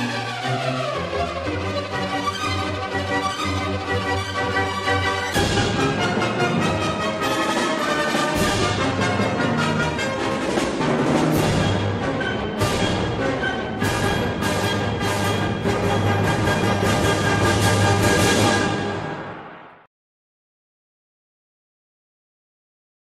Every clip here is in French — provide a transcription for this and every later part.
Música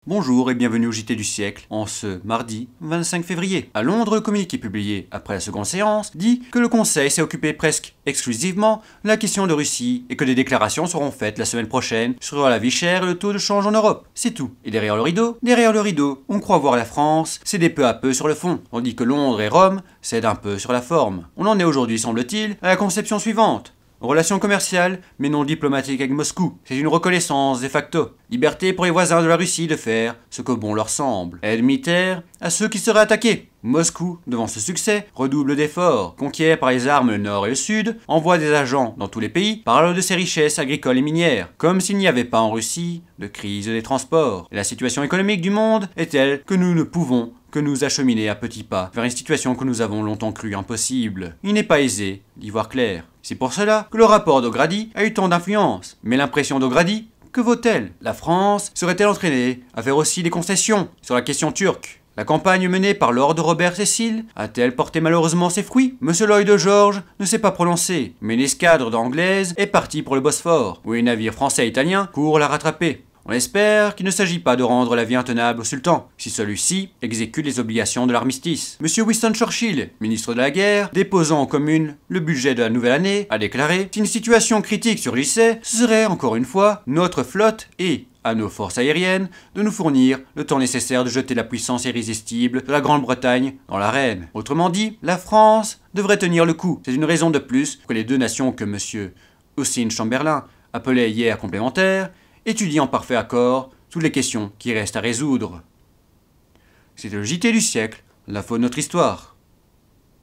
Bonjour et bienvenue au JT du siècle en ce mardi 25 février. À Londres, le communiqué publié après la seconde séance dit que le Conseil s'est occupé presque exclusivement de la question de Russie et que des déclarations seront faites la semaine prochaine sur la vie chère et le taux de change en Europe. C'est tout. Et derrière le rideau, derrière le rideau, on croit voir la France céder peu à peu sur le fond, On dit que Londres et Rome cèdent un peu sur la forme. On en est aujourd'hui, semble-t-il, à la conception suivante. Relations commerciales, mais non diplomatiques avec Moscou. C'est une reconnaissance de facto. Liberté pour les voisins de la Russie de faire ce que bon leur semble. Aide militaire à ceux qui seraient attaqués. Moscou, devant ce succès, redouble d'efforts, conquiert par les armes le nord et le sud, envoie des agents dans tous les pays, parle de ses richesses agricoles et minières, comme s'il n'y avait pas en Russie de crise des transports. La situation économique du monde est telle que nous ne pouvons que nous acheminer à petits pas vers une situation que nous avons longtemps cru impossible. Il n'est pas aisé d'y voir clair. C'est pour cela que le rapport d'Ogrady a eu tant d'influence. Mais l'impression d'Ogrady, que vaut-elle La France serait-elle entraînée à faire aussi des concessions sur la question turque la campagne menée par Lord Robert Cecil a-t-elle porté malheureusement ses fruits Monsieur Lloyd George ne s'est pas prononcé, mais l'escadre d'anglaise est partie pour le Bosphore, où les navires français et italiens courent la rattraper. On espère qu'il ne s'agit pas de rendre la vie intenable au sultan, si celui-ci exécute les obligations de l'armistice. Monsieur Winston Churchill, ministre de la guerre, déposant en commune le budget de la nouvelle année, a déclaré Si une situation critique surgissait, ce serait encore une fois notre flotte et à nos forces aériennes de nous fournir le temps nécessaire de jeter la puissance irrésistible de la Grande-Bretagne dans l'arène. Autrement dit, la France devrait tenir le coup. C'est une raison de plus que les deux nations que M. Hussin Chamberlain appelait hier complémentaires étudie en parfait accord toutes les questions qui restent à résoudre. C'est le JT du siècle, la faute de notre histoire.